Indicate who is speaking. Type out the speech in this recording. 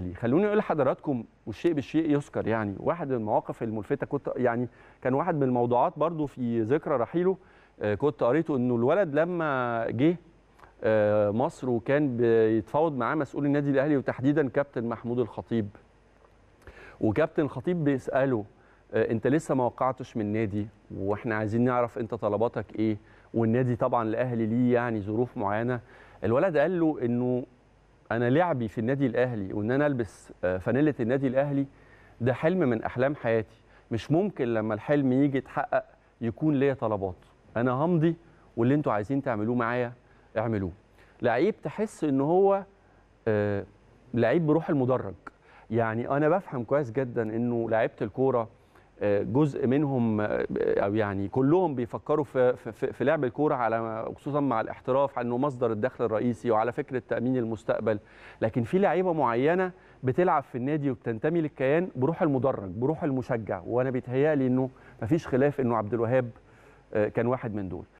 Speaker 1: يعني خلوني اقول لحضراتكم والشيء بالشيء يذكر يعني واحد من المواقف الملفته كنت يعني كان واحد من الموضوعات برضو في ذكرى رحيله آه، كنت قريته انه الولد لما جه آه، مصر وكان بيتفاوض معاه مسؤول النادي الاهلي وتحديدا كابتن محمود الخطيب وكابتن الخطيب بيساله آه، انت لسه ما وقعتش من النادي واحنا عايزين نعرف انت طلباتك ايه والنادي طبعا الاهلي ليه يعني ظروف معينه الولد قال له انه انا لعبي في النادي الاهلي وان انا البس آه، فانيله النادي الاهلي ده حلم من احلام حياتي مش ممكن لما الحلم يجي يتحقق يكون ليا طلبات انا همضي واللي انتوا عايزين تعملوه معايا اعملوه لعيب تحس ان هو آه، لعيب بروح المدرج يعني انا بفهم كويس جدا انه لعيبه الكوره جزء منهم او يعني كلهم بيفكروا في في, في لعب الكوره على خصوصا مع الاحتراف انه مصدر الدخل الرئيسي وعلى فكره تامين المستقبل لكن في لعيبه معينه بتلعب في النادي وبتنتمي للكيان بروح المدرج بروح المشجع وانا بيتهيألي انه مفيش خلاف انه عبد الوهاب آه، كان واحد من دول